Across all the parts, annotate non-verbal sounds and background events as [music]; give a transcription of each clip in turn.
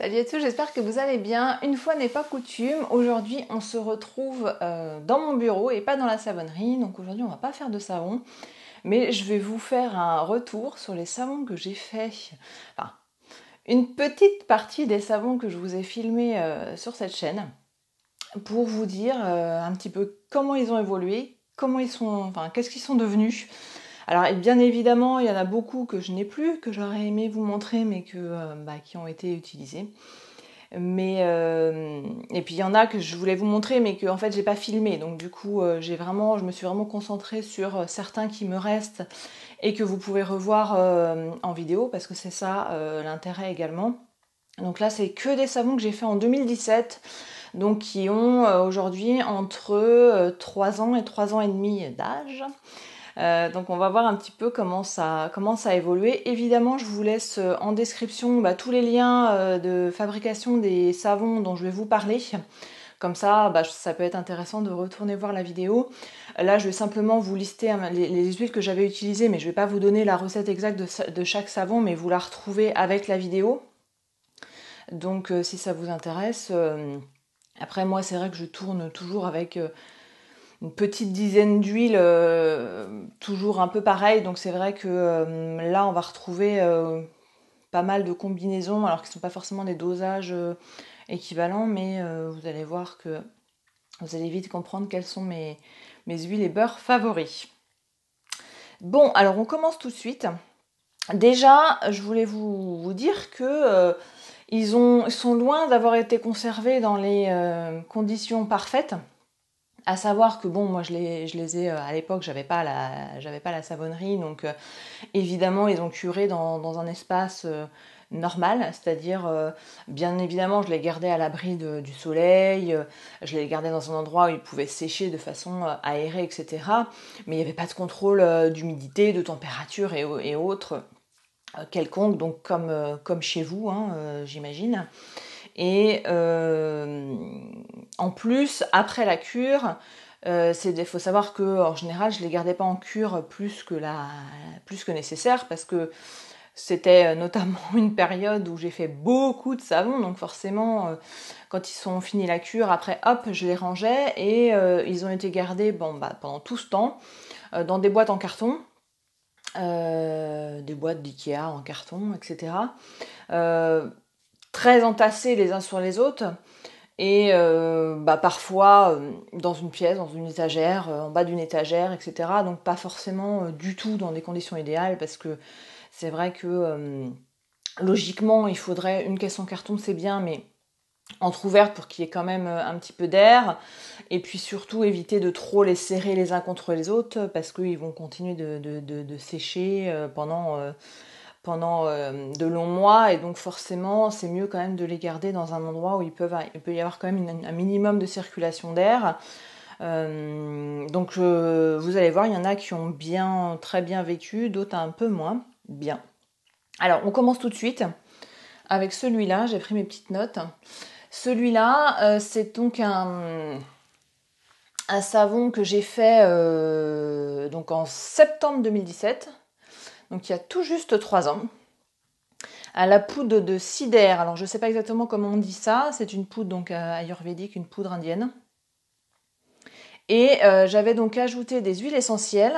Salut à tous, j'espère que vous allez bien. Une fois n'est pas coutume, aujourd'hui on se retrouve euh, dans mon bureau et pas dans la savonnerie. Donc aujourd'hui on va pas faire de savon, mais je vais vous faire un retour sur les savons que j'ai fait. Enfin, une petite partie des savons que je vous ai filmés euh, sur cette chaîne pour vous dire euh, un petit peu comment ils ont évolué, comment ils sont, enfin qu'est-ce qu'ils sont devenus. Alors bien évidemment, il y en a beaucoup que je n'ai plus, que j'aurais aimé vous montrer, mais que, euh, bah, qui ont été utilisés. Mais euh, et puis il y en a que je voulais vous montrer, mais que en fait j'ai pas filmé. Donc du coup, euh, j'ai vraiment, je me suis vraiment concentrée sur certains qui me restent et que vous pouvez revoir en vidéo parce que c'est ça l'intérêt également. Donc là, c'est que des savons que j'ai fait en 2017 donc qui ont aujourd'hui entre 3 ans et 3 ans et demi d'âge. Euh, donc on va voir un petit peu comment ça, comment ça a évolué. Évidemment, je vous laisse euh, en description bah, tous les liens euh, de fabrication des savons dont je vais vous parler. Comme ça, bah, ça peut être intéressant de retourner voir la vidéo. Là, je vais simplement vous lister hein, les, huiles que j'avais utilisées, mais je ne vais pas vous donner la recette exacte de, chaque savon, mais vous la retrouvez avec la vidéo. Donc, si ça vous intéresse, après moi, c'est vrai que je tourne toujours avec une petite dizaine d'huiles, euh, toujours un peu pareil. Donc c'est vrai que euh, là, on va retrouver euh, pas mal de combinaisons, alors qu'ils ne sont pas forcément des dosages équivalents, mais vous allez voir que vous allez vite comprendre quelles sont mes, mes huiles et beurre favoris. Bon, alors on commence tout de suite. Déjà, je voulais vous, dire que ils, ont, sont loin d'avoir été conservés dans les conditions parfaites. À savoir que bon, moi je les, je les ai euh, à l'époque, j'avais pas la, j'avais pas la savonnerie, donc euh, évidemment ils ont curé dans, un espace euh, normal, c'est-à-dire bien évidemment je les gardais à l'abri du soleil, je les gardais dans un endroit où ils pouvaient sécher de façon aérée, etc. Mais il n'y avait pas de contrôle d'humidité, de température et, autres quelconque, donc comme, comme chez vous, hein, j'imagine. Et euh, en plus, après la cure, il euh, faut savoir que en général, je les gardais pas en cure plus que, la, plus que nécessaire parce que c'était euh, notamment [laughs] une période où j'ai fait beaucoup de savon, donc forcément, quand ils sont finis la cure, après hop, je les rangeais et ils ont été gardés bon, bah, pendant tout ce temps dans des boîtes en carton. des boîtes d'IKEA en carton, etc très entassés les uns sur les autres. Et euh, bah, parfois euh, dans une pièce, dans une étagère, euh, en bas d'une étagère, etc. Donc pas forcément du tout dans des conditions idéales parce que c'est vrai que logiquement il faudrait une caisse en carton, c'est bien, mais entrouverte pour qu'il y ait quand même un petit peu d'air et puis surtout éviter de trop les serrer les uns contre les autres parce qu'ils vont continuer de sécher pendant pendant euh, de longs mois et donc forcément c'est mieux quand même de les garder dans un endroit où ils peuvent, il peut y avoir quand même un minimum de circulation d'air. Euh, donc vous allez voir, il y en a qui ont bien, très bien vécu, d'autres un peu moins bien. Alors on commence tout de suite avec celui-là, j'ai pris mes petites notes. Celui-là, euh, c'est donc un, savon que j'ai fait donc en septembre 2017 donc il y a tout juste trois ans, à la poudre de sidère. Alors je ne sais pas exactement comment on dit ça, c'est une poudre donc euh, ayurvédique, une poudre indienne. Et euh, j'avais donc ajouté des huiles essentielles.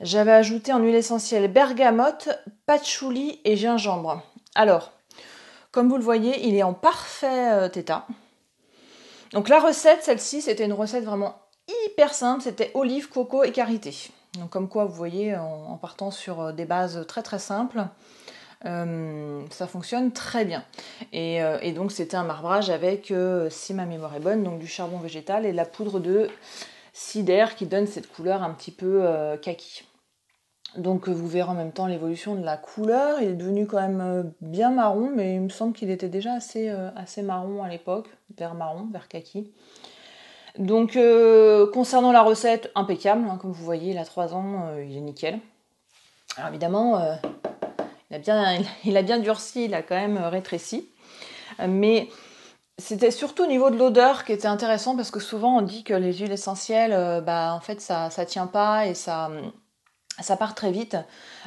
J'avais ajouté en huile essentielle bergamote, patchouli et gingembre. Alors, comme vous le voyez, il est en parfait euh, état. Donc la recette, celle-ci, c'était une recette vraiment hyper simple, c'était olive, coco et karité. Donc comme quoi, vous voyez, en, partant sur euh, des bases très très simples, euh, ça fonctionne très bien. Euh, et, donc c'était un marbrage avec, si ma mémoire est bonne, donc du charbon végétal et la poudre de cidre qui donne cette couleur un petit peu kaki. Donc vous verrez en même temps l'évolution de la couleur. Il est devenu quand même bien marron, mais il me semble qu'il était déjà assez, assez marron à l'époque, vert marron, vert kaki. Donc euh, concernant la recette, impeccable, hein, comme vous voyez, il a 3 ans, euh, il est nickel. Alors évidemment, euh, [laughs] il, a bien, durci, il a quand même rétréci. Mais c'était surtout au niveau de l'odeur qui était intéressant parce que souvent on dit que les huiles essentielles, bah, en fait ça ne tient pas et ça, part très vite.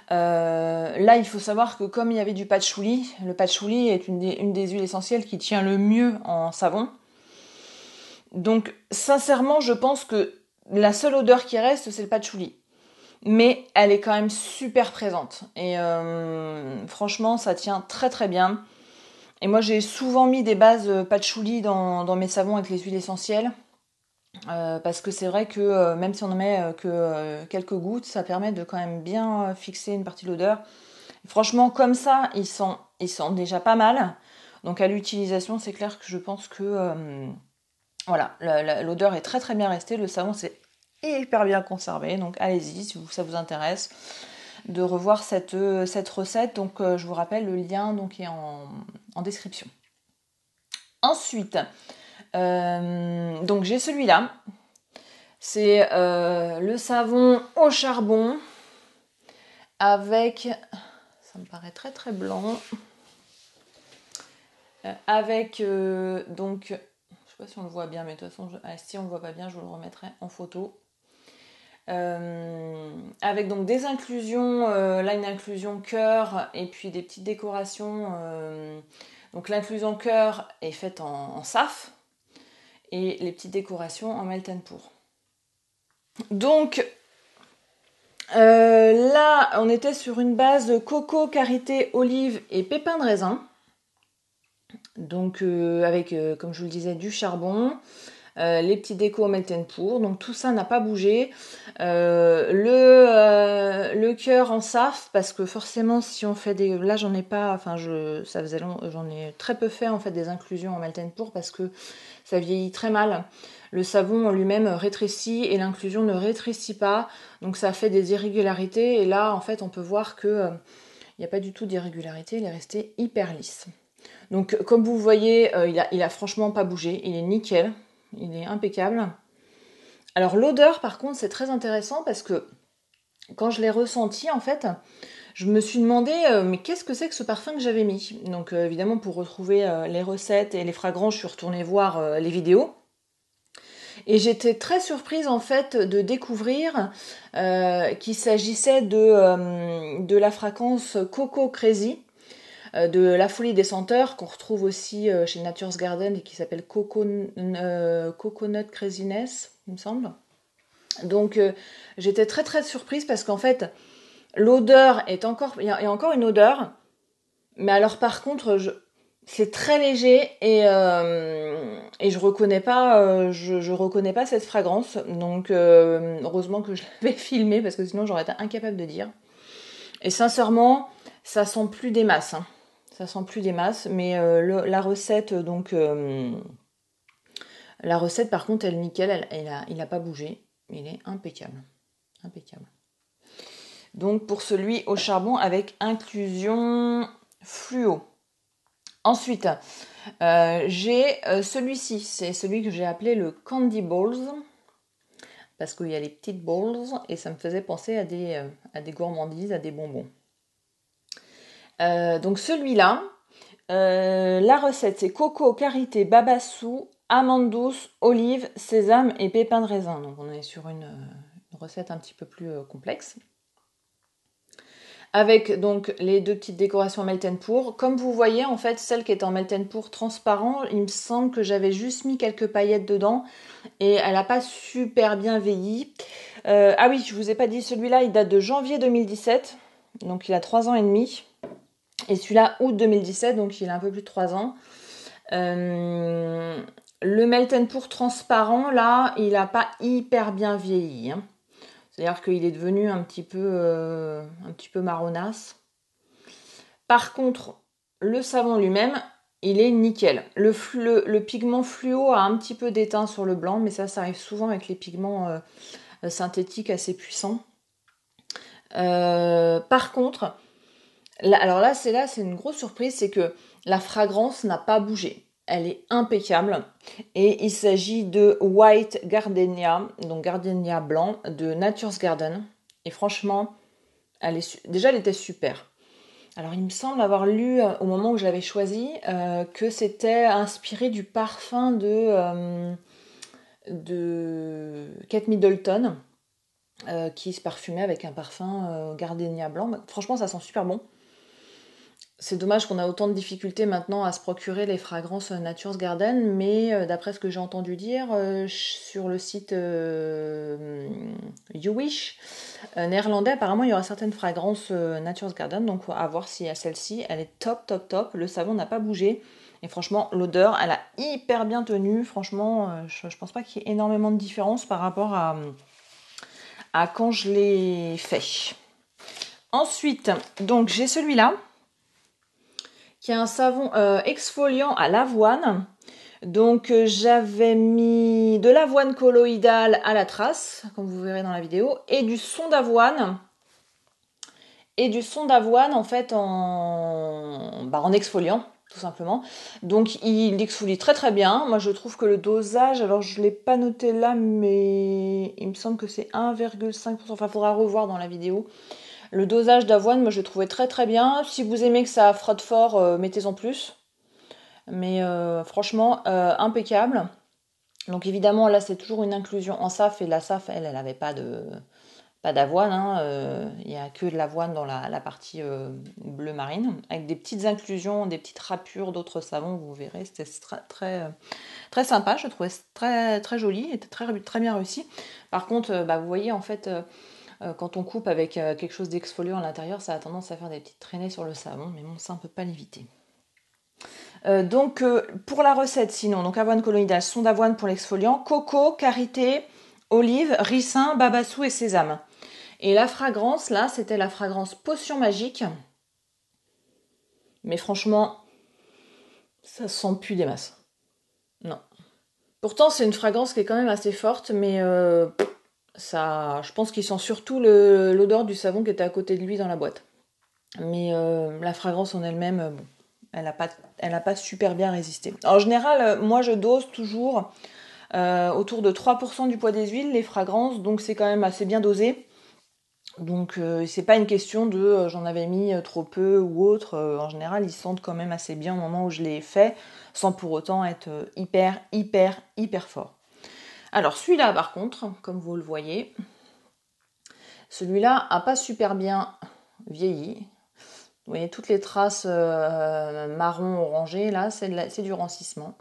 là, il faut savoir que comme il y avait du patchouli, le patchouli est une des, huiles essentielles qui tient le mieux en savon. Donc sincèrement, je pense que la seule odeur qui reste, c'est le patchouli. Mais elle est quand même super présente. Et euh, franchement, ça tient très très bien. Et moi, j'ai souvent mis des bases euh, patchouli dans, mes savons avec les huiles essentielles. Euh, parce que c'est vrai que même si on ne met que quelques gouttes, ça permet de quand même bien fixer une partie de l'odeur. Franchement, comme ça, ils sent ils déjà pas mal. Donc à l'utilisation, c'est clair que je pense que voilà, l'odeur est très très bien restée, le savon s'est hyper bien conservé, donc allez-y si ça vous intéresse de revoir cette, euh, cette recette. Donc euh, je vous rappelle le lien donc, est en, description. Ensuite, euh, donc j'ai celui-là. C'est le savon au charbon avec. Ça me paraît très très blanc. avec donc si on le voit bien, mais de toute façon, ah, si on le voit pas bien, je vous le remettrai en photo. Euh, avec donc des inclusions, euh, là une inclusion cœur et puis des petites décorations. Euh, donc l'inclusion cœur est faite en, saf et les petites décorations en pour. Donc là on était sur une base coco, karité, olive et pépins de raisin. Donc euh, avec, euh, comme je vous le disais, du charbon. Euh, les petits décos au melt pour. Donc tout ça n'a pas bougé. le, le cœur en saf, parce que forcément si on fait des... Là j'en ai pas, enfin je, ça j'en ai très peu fait en fait des inclusions en malten pour parce que ça vieillit très mal. Le savon lui-même rétrécit et l'inclusion ne rétrécit pas. Donc ça fait des irrégularités et là en fait on peut voir que... Il n'y a pas du tout d'irrégularité, il est resté hyper lisse. Donc comme vous voyez, euh, il, a, franchement pas bougé, il est nickel, il est impeccable. Alors l'odeur par contre c'est très intéressant parce que quand je l'ai ressenti en fait, je me suis demandé euh, mais qu'est-ce que c'est que ce parfum que j'avais mis Donc euh, évidemment pour retrouver les recettes et les fragrances, je suis retournée voir les vidéos. Et j'étais très surprise en fait de découvrir qu'il s'agissait de, de la fragrance Coco Crazy. Euh, de La folie des senteurs, qu'on retrouve aussi euh, chez Nature's Garden et qui s'appelle euh, Coconut Craziness, il me semble. Donc j'étais très très surprise parce qu'en fait, l'odeur est encore. Il y, a encore une odeur, mais alors par contre, c'est très léger et, et je reconnais pas je, reconnais pas cette fragrance donc heureusement que je [laughs] l'avais filmée parce que sinon j'aurais été incapable de dire et sincèrement ça sent plus des masses hein. Ça sent plus des masses, mais euh, la recette, euh, donc. Euh, la recette, par contre, elle nickel, il n'a pas bougé. Il est impeccable. Impeccable. Donc, pour celui au charbon avec inclusion fluo. Ensuite, j'ai celui-ci. C'est celui que j'ai appelé le Candy Balls. Parce qu'il y a les petites balls et ça me faisait penser à des, à des gourmandises, à des bonbons. Euh, donc celui-là, euh, la recette c'est coco, karité, babassou, amandes douces, olives, sésame et pépins de raisin. Donc on est sur une, recette un petit peu plus euh, complexe. Avec donc les deux petites décorations Meltenpour. pour. Comme vous voyez, en fait, celle qui est en Meltenpour pour transparent, il me semble que j'avais juste mis quelques paillettes dedans et elle n'a pas super bien vieilli. ah oui, je vous ai pas dit, celui-là, il date de janvier 2017, donc il a 3 ans et demi. Et celui-là, août 2017, donc il a un peu plus de 3 ans. Euh, le le pour transparent, là, il n'a pas hyper bien vieilli. Hein. C'est-à-dire qu'il est devenu un petit peu, euh, un petit peu marronasse. Par contre, le savon lui-même, il est nickel. Le, pigment fluo a un petit peu d'étain sur le blanc, mais ça, ça arrive souvent avec les pigments euh, synthétiques assez puissants. par contre, alors là, c'est là, c'est une grosse surprise, c'est que la fragrance n'a pas bougé. Elle est impeccable. Et il s'agit de White Gardenia, donc Gardenia blanc de Nature's Garden. Et franchement, elle est, déjà, elle était super. Alors, il me semble avoir lu euh, au moment où je l'avais choisi euh, que c'était inspiré du parfum de, euh, de Kate Middleton qui se parfumait avec un parfum gardenia blanc. Franchement, ça sent super bon c'est dommage qu'on a autant de difficultés maintenant à se procurer les fragrances euh, Nature's Garden, mais euh, d'après ce que j'ai entendu dire euh, sur le site You Wish néerlandais, apparemment il y aura certaines fragrances Nature's Garden, donc à voir s'il y a celle-ci elle est top, top, top. Le savon n'a pas bougé. Et franchement, l'odeur, elle a hyper bien tenu. Franchement, je, je pense pas qu'il y ait énormément de différence par rapport à, à quand je l'ai fait. Ensuite, donc j'ai celui-là qui est un savon euh, exfoliant à l'avoine. Donc euh, j'avais mis de l'avoine colloïdale à la trace, comme vous verrez dans la vidéo, et du son d'avoine. Et du son d'avoine en fait en, bah, en exfoliant tout simplement. Donc il exfolie très très bien. Moi je trouve que le dosage, alors je ne l'ai pas noté là, mais il me semble que c'est 1,5%. Enfin, il faudra revoir dans la vidéo. Le dosage d'avoine, moi je le trouvais très très bien. Si vous aimez que ça frotte fort, euh, mettez-en plus. Mais euh, franchement, euh, impeccable. Donc évidemment, là c'est toujours une inclusion en SAF et la SAF, elle, elle n'avait pas de pas d'avoine, hein. il y n'y a que de l'avoine dans la, la partie bleu marine, avec des petites inclusions, des petites rapures d'autres savons, vous verrez, c'était très, très, sympa, je trouvais très, très joli, Était très, très bien réussi. Par contre, bah, vous voyez en fait euh, quand on coupe avec euh, quelque chose d'exfoliant à l'intérieur, ça a tendance à faire des petites traînées sur le savon, mais bon, ça on peut pas l'éviter. Euh, donc pour la recette sinon, donc avoine coloniale, son d'avoine pour l'exfoliant, coco, karité, olive, ricin, babassou et sésame. Et la fragrance là, c'était la fragrance potion magique. Mais franchement, ça sent plus des masses. Non. Pourtant, c'est une fragrance qui est quand même assez forte, mais je pense qu'il sent surtout l'odeur du savon qui était à côté de lui dans la boîte. Mais euh, la fragrance en elle-même, euh, elle n'a pas, super bien résisté. En général, euh, moi je dose toujours autour de 3% du poids des huiles les fragrances, donc c'est quand même assez bien dosé. Donc c'est pas une question de j'en avais mis trop peu ou autre. en général, ils sentent quand même assez bien au moment où je les fais, sans pour autant être hyper, hyper, hyper fort. Alors celui-là par contre, comme vous le voyez, celui-là a pas super bien vieilli. Vous voyez toutes les traces euh, marron orangé là, c'est du rancissement.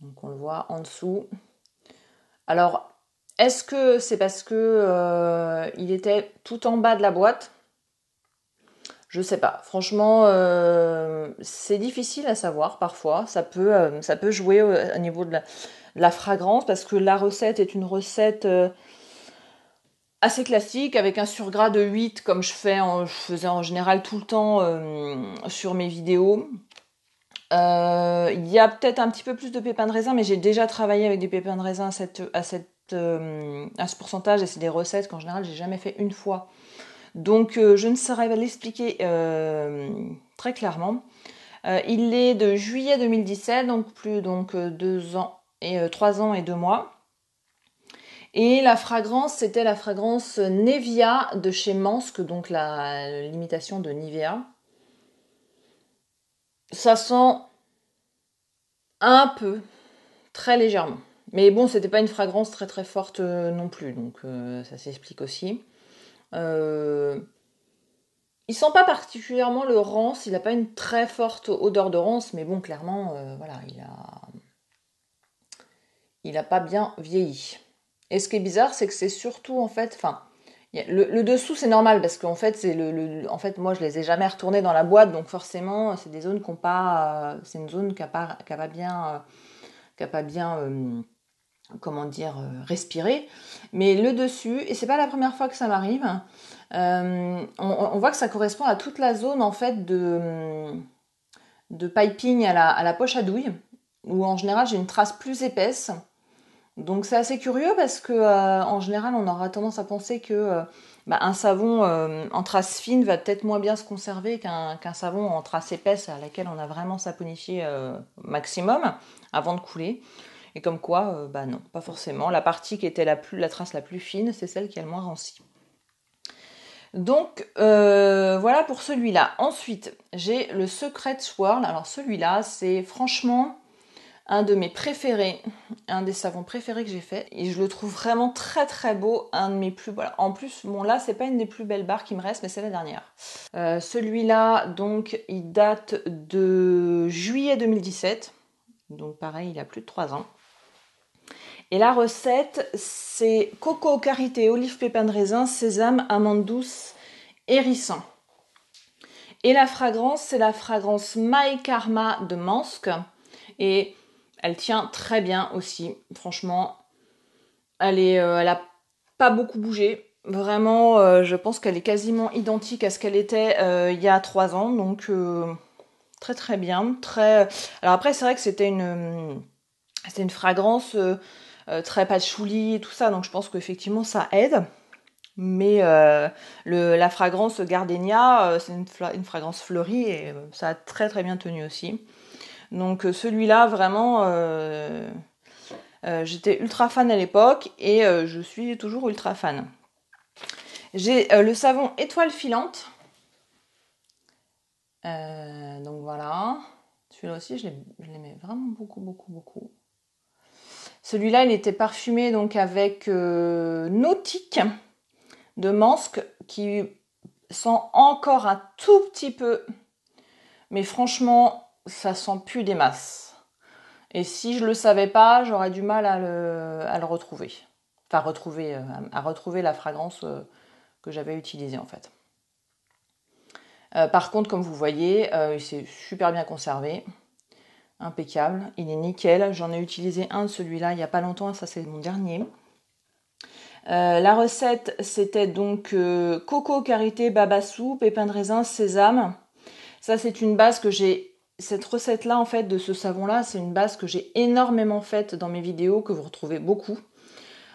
Donc on le voit en dessous. Alors est-ce que c'est parce que euh, il était tout en bas de la boîte je sais pas. Franchement, euh, c'est difficile à savoir parfois. Ça peut, euh, ça peut jouer au, niveau de la, fragrance parce que la recette est une recette euh, assez classique avec un surgras de 8 comme je, fais en, je faisais en général tout le temps sur mes vidéos. Il y a peut-être un petit peu plus de pépins de raisin, mais j'ai déjà travaillé avec des pépins de raisin à, à ce pourcentage et c'est des recettes qu'en général j'ai jamais fait une fois donc euh, je ne saurais l'expliquer euh, très clairement. Euh, il est de juillet 2017, donc plus donc deux ans et trois ans et deux mois. Et la fragrance, c'était la fragrance Nevia de chez Mansk, donc la limitation de Nivea. Ça sent un peu, très légèrement. Mais bon, c'était pas une fragrance très très forte non plus, donc ça s'explique aussi. Euh, il sent pas particulièrement le rance, il n'a pas une très forte odeur de rance, mais bon, clairement, euh, voilà, il a, il pas bien vieilli. Et ce qui est bizarre, c'est que c'est surtout en fait, enfin, le, dessous c'est normal parce qu'en fait, c'est le, en fait, moi je les ai jamais retournés dans la boîte, donc forcément, c'est des zones qu'on pas, euh, c'est une zone qui n'a pas, bien, pas bien comment dire, euh, respirer. Mais le dessus, et c'est pas la première fois que ça m'arrive, hein, euh, on, voit que ça correspond à toute la zone en fait de, de piping à la, poche à douille, où en général j'ai une trace plus épaisse. Donc c'est assez curieux parce que euh, en général on aura tendance à penser que bah, un savon en trace fine va peut-être moins bien se conserver qu'un savon en trace épaisse à laquelle on a vraiment saponifié maximum avant de couler. Et comme quoi, euh, bah non, pas forcément. La partie qui était la, plus, la trace la plus fine, c'est celle qui a le moins rancie. Donc euh, voilà pour celui-là. Ensuite, j'ai le Secret Swirl. Alors celui-là, c'est franchement un de mes préférés, un des savons préférés que j'ai fait. Et je le trouve vraiment très très beau, un de mes plus... Voilà. En plus, bon là, c'est pas une des plus belles barres qui me reste, mais c'est la dernière. Euh, celui-là, donc, il date de juillet 2017. Donc pareil, il a plus de 3 ans. Et la recette, c'est coco, karité, olive, pépin de raisin, sésame, amande douce, hérissant Et la fragrance, c'est la fragrance My Karma de Mansk. Et elle tient très bien aussi. Franchement, elle, n'a euh, pas beaucoup bougé. Vraiment, euh, je pense qu'elle est quasiment identique à ce qu'elle était euh, il y a trois ans. Donc, très très bien. Très... Alors après, c'est vrai que c'était une, c'était une fragrance euh, très patchouli, tout ça. Donc je pense qu'effectivement ça aide. Mais euh, la fragrance Gardenia, euh, c'est une, fragrance fleurie et ça a très très bien tenu aussi. Donc celui-là, vraiment, j'étais ultra fan à l'époque et je suis toujours ultra fan. J'ai le savon étoile filante. donc voilà. Celui-là aussi, je l'aimais vraiment beaucoup, beaucoup, beaucoup. Celui-là, il était parfumé donc avec euh, Nautique de Mansque qui sent encore un tout petit peu, mais franchement, ça sent plus des masses. Et si je le savais pas, j'aurais du mal à le, retrouver. Enfin, retrouver, euh, à retrouver la fragrance euh, que j'avais utilisée en fait. par contre, comme vous voyez, il s'est super bien conservé impeccable, il est nickel. J'en ai utilisé un de celui-là il n'y a pas longtemps, ça c'est mon dernier. Euh, la recette, c'était donc euh, coco, karité, babassou, pépin de raisin, sésame. Ça, c'est une base que j'ai. Cette recette-là, en fait, de ce savon-là, c'est une base que j'ai énormément faite dans mes vidéos, que vous retrouvez beaucoup.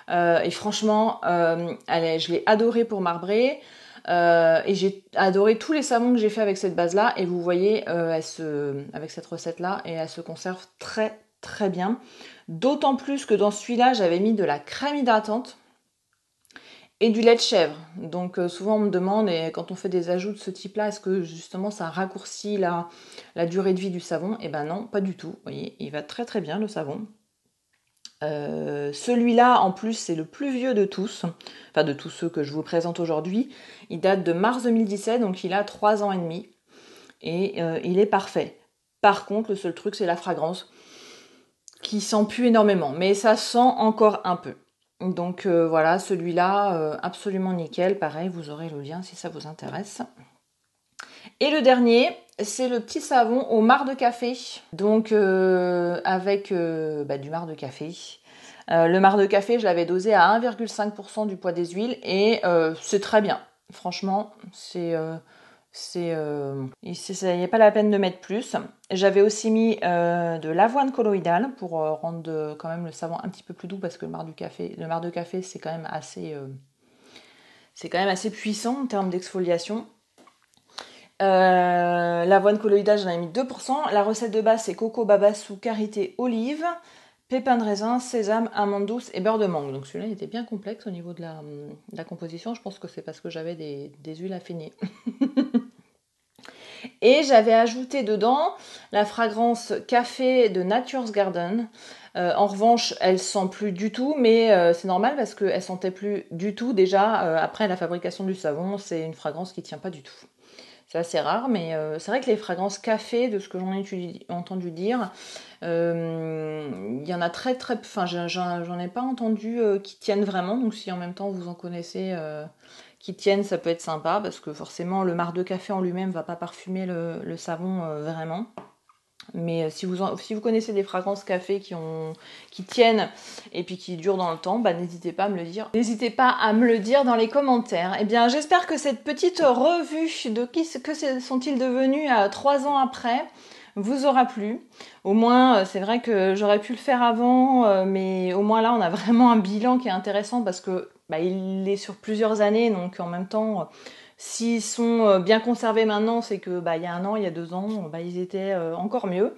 Euh, et franchement, je l'ai adoré pour marbrer. Euh, et j'ai adoré tous les savons que j'ai fait avec cette base-là. Et vous voyez, euh, avec cette recette-là, et elle se conserve très très bien. D'autant plus que dans celui-là, j'avais mis de la crème hydratante et du lait de chèvre. Donc euh, souvent on me demande, et quand on fait des ajouts de ce type-là, est-ce que justement ça raccourcit la, la durée de vie du savon Et eh ben non, pas du tout. Vous voyez, il va très très bien le savon. Euh, celui-là, en plus, c'est le plus vieux de tous, enfin de tous ceux que je vous présente aujourd'hui. Il date de mars 2017, donc il a 3 ans et demi. Et euh, il est parfait. Par contre, le seul truc, c'est la fragrance qui sent plus énormément, mais ça sent encore un peu. Donc euh, voilà, celui-là, absolument nickel. Pareil, vous aurez le lien si ça vous intéresse. Et le dernier, c'est le petit savon au marc de café. Donc euh, avec euh, bah, du marc de café. Euh, le marc de café, je l'avais dosé à 1,5% du poids des huiles et c'est très bien. Franchement, c'est c'est euh, pas la peine de mettre plus. J'avais aussi mis de l'avoine colloïdale pour rendre quand même le savon un petit peu plus doux parce que le marc café, le marc de café, c'est quand même assez c'est quand même assez puissant en termes d'exfoliation. Euh, l'avoine colloïdale, j'en ai mis 2%. La recette de base, c'est coco, babassou, karité, olive, pépins de raisin, sésame, amandes douces et beurre de mangue. Donc celui-là, était bien complexe au niveau de la, composition. Je pense que c'est parce que j'avais des, huiles huiles affinées. [laughs] et j'avais ajouté dedans la fragrance café de Nature's Garden. Euh, en revanche, elle sent plus du tout, mais euh, c'est normal parce qu'elle sentait plus du tout déjà après la fabrication du savon. C'est une fragrance qui tient pas du tout. C'est assez rare, mais euh, c'est vrai que les fragrances café, de ce que j'en ai entendu dire, euh, il y en a très très... peu, Enfin, j'en ai pas entendu euh, qui tiennent vraiment, donc si en même temps vous en connaissez qui tiennent, ça peut être sympa, parce que forcément le marc de café en lui-même va pas parfumer le savon vraiment. Mais euh, si vous, si vous connaissez des fragrances café qui, ont, qui tiennent et puis qui durent dans le temps, bah, n'hésitez pas à me le dire. N'hésitez pas à me le dire dans les commentaires. Eh bien, j'espère que cette petite revue de qui que sont-ils devenus à euh, trois ans après vous aura plu. Au moins, euh, c'est vrai que j'aurais pu le faire avant, mais au moins là, on a [laughs] vraiment un bilan qui est intéressant parce que bah, il est sur plusieurs années, donc en même temps S'ils sont euh, bien conservés maintenant, c'est que bah, il y a un an, il y a deux ans, bah, ils étaient euh, encore mieux.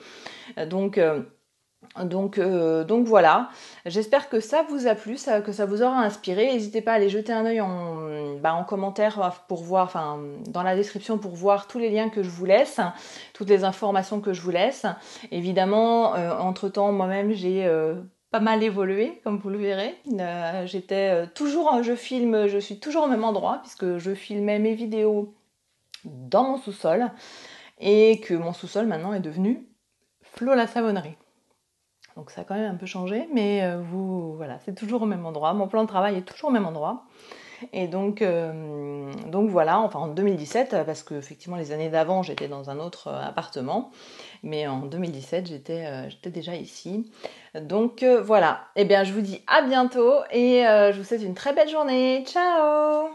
Donc euh, donc, donc voilà, j'espère que ça vous a plu, que ça vous aura inspiré. N'hésitez pas à aller jeter un œil en, bah, en, commentaire pour voir, enfin dans la description pour voir tous les liens que je vous laisse, toutes les informations que je vous laisse. Évidemment, entre-temps, moi-même, j'ai mal évolué, comme vous le verrez. Euh, j'étais euh, toujours, je filme, je suis toujours au même endroit, puisque je filmais mes vidéos dans mon sous-sol, et que mon sous-sol maintenant est devenu Flo la savonnerie. Donc ça a quand même un peu changé, mais euh, vous, voilà, c'est toujours au même endroit. Mon plan de travail est toujours au même endroit. Et donc, euh, donc voilà, enfin en 2017, euh, parce que effectivement les années d'avant j'étais dans un autre euh, appartement, mais en 2017 j'étais déjà ici. Donc voilà, et eh bien je vous dis à bientôt et je vous souhaite une très belle journée. Ciao